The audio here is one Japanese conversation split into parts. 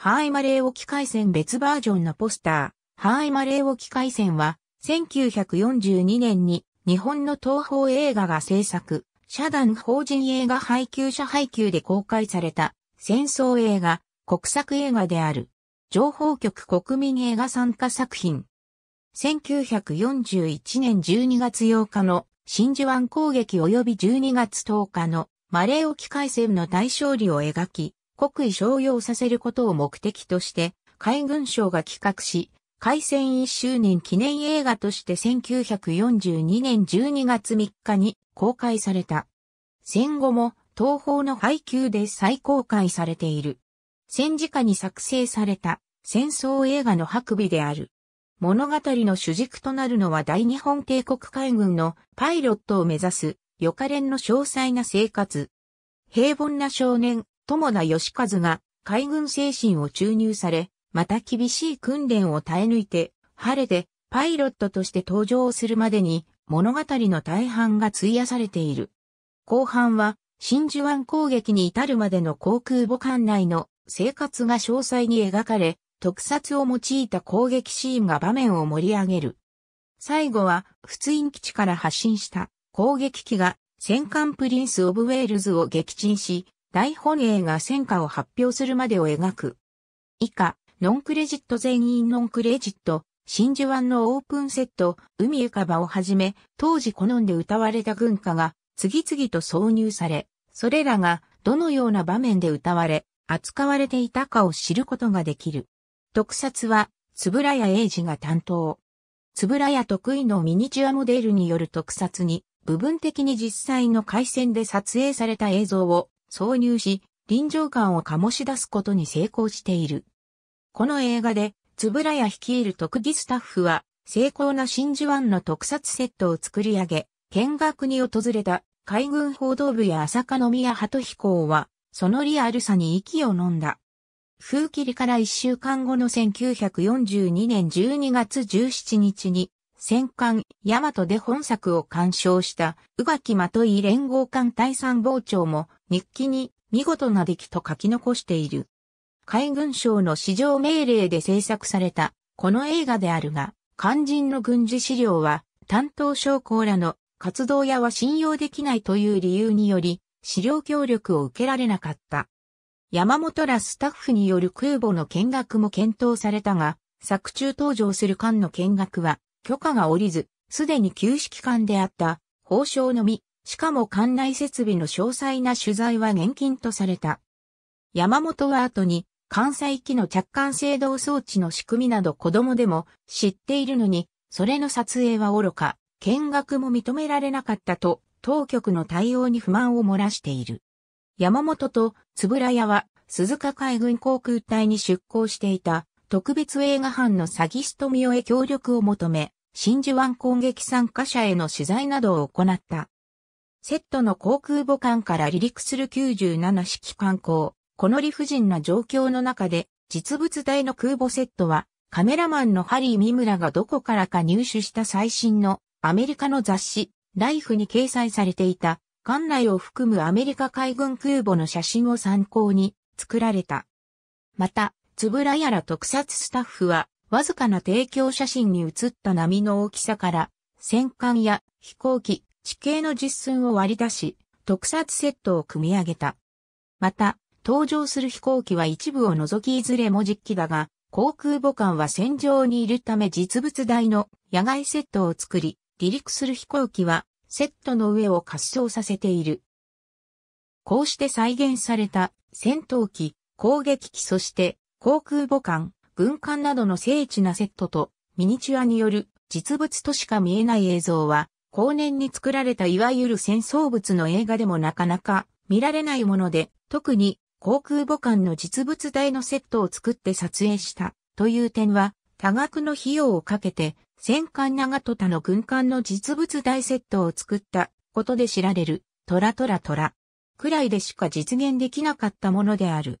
ハーイマレー沖海戦別バージョンのポスター、ハーイマレー沖海戦は、1942年に日本の東方映画が制作、社団法人映画配給者配給で公開された戦争映画、国策映画である。情報局国民映画参加作品。1941年12月8日の真珠湾攻撃及び12月10日のマレー沖海戦の大勝利を描き、国威商用させることを目的として、海軍省が企画し、海戦1周年記念映画として1942年12月3日に公開された。戦後も東方の配給で再公開されている。戦時下に作成された戦争映画の白尾である。物語の主軸となるのは大日本帝国海軍のパイロットを目指す予科連の詳細な生活。平凡な少年、友名義和が海軍精神を注入され、また厳しい訓練を耐え抜いて、晴れてパイロットとして登場するまでに物語の大半が費やされている。後半は真珠湾攻撃に至るまでの航空母艦内の生活が詳細に描かれ、特撮を用いた攻撃シーンが場面を盛り上げる。最後は、仏印基地から発進した攻撃機が戦艦プリンス・オブ・ウェールズを撃沈し、大本営が戦果を発表するまでを描く。以下、ノンクレジット全員ノンクレジット、真珠湾のオープンセット、海浮かばをはじめ、当時好んで歌われた軍歌が次々と挿入され、それらがどのような場面で歌われ、扱われていたかを知ることができる。特撮は、つぶらや英二が担当。つぶらや得意のミニチュアモデルによる特撮に、部分的に実際の回線で撮影された映像を挿入し、臨場感を醸し出すことに成功している。この映画で、つぶらや率いる特技スタッフは、精巧な真珠湾の特撮セットを作り上げ、見学に訪れた海軍報道部や朝香宮鳩飛行は、そのリアルさに息を飲んだ。風切りから一週間後の1942年12月17日に、戦艦、大和で本作を鑑賞した宇垣とい連合艦隊参謀長も日記に見事な出来と書き残している。海軍省の市場命令で制作されたこの映画であるが、肝心の軍事資料は担当将校らの活動やは信用できないという理由により、資料協力を受けられなかった。山本らスタッフによる空母の見学も検討されたが、作中登場する艦の見学は許可が下りず、すでに休止期間であった報奨のみ、しかも館内設備の詳細な取材は厳禁とされた。山本は後に、関西機の着艦制動装置の仕組みなど子供でも知っているのに、それの撮影は愚か、見学も認められなかったと、当局の対応に不満を漏らしている。山本と円谷は鈴鹿海軍航空隊に出港していた特別映画班の詐欺師富雄へ協力を求め、真珠湾攻撃参加者への取材などを行った。セットの航空母艦から離陸する97式艦校。この理不尽な状況の中で、実物大の空母セットは、カメラマンのハリー・ミムラがどこからか入手した最新のアメリカの雑誌、ライフに掲載されていた、艦内を含むアメリカ海軍空母の写真を参考に作られた。また、つぶらやら特撮スタッフは、わずかな提供写真に写った波の大きさから、戦艦や飛行機、地形の実寸を割り出し、特撮セットを組み上げた。また、登場する飛行機は一部を除きいずれも実機だが、航空母艦は戦場にいるため実物大の野外セットを作り、離陸する飛行機はセットの上を滑走させている。こうして再現された戦闘機、攻撃機そして航空母艦、軍艦などの精緻なセットとミニチュアによる実物としか見えない映像は、後年に作られたいわゆる戦争物の映画でもなかなか見られないもので、特に航空母艦の実物大のセットを作って撮影したという点は、多額の費用をかけて、戦艦長戸田の軍艦の実物大セットを作ったことで知られる、トラトラトラくらいでしか実現できなかったものである。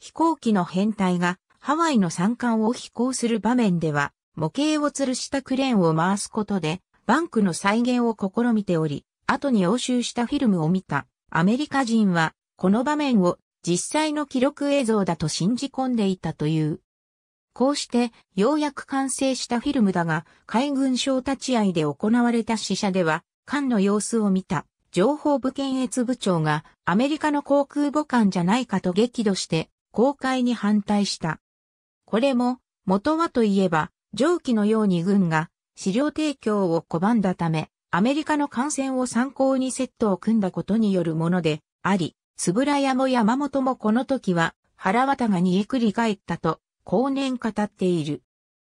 飛行機の編隊がハワイの山間を飛行する場面では、模型を吊るしたクレーンを回すことで、バンクの再現を試みており、後に押収したフィルムを見たアメリカ人は、この場面を実際の記録映像だと信じ込んでいたという。こうして、ようやく完成したフィルムだが、海軍省立ち合いで行われた試写では、艦の様子を見た、情報部検閲部長が、アメリカの航空母艦じゃないかと激怒して、公開に反対した。これも、元はといえば、上記のように軍が資料提供を拒んだため、アメリカの艦船を参考にセットを組んだことによるものであり、つぶらやも山本もこの時は腹渡が煮えくり返ったと、後年語っている。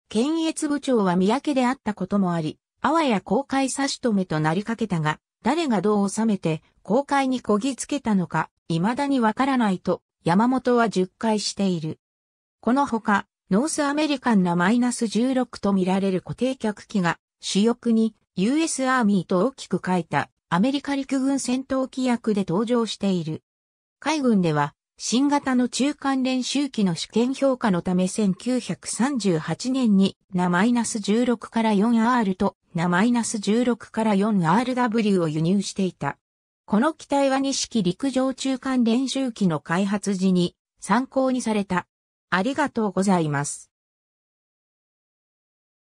検閲部長は三宅であったこともあり、あわや公開差し止めとなりかけたが、誰がどう収めて公開にこぎつけたのか、未だにわからないと山本は10回している。このほか、ノースアメリカンなマイナス16と見られる固定客機が、主翼に US アーミーと大きく書いたアメリカ陸軍戦闘機役で登場している。海軍では、新型の中間練習機の試験評価のため1938年にナマイナス16から 4R とナマイナス16から 4RW を輸入していた。この機体は2式陸上中間練習機の開発時に参考にされた。ありがとうございます。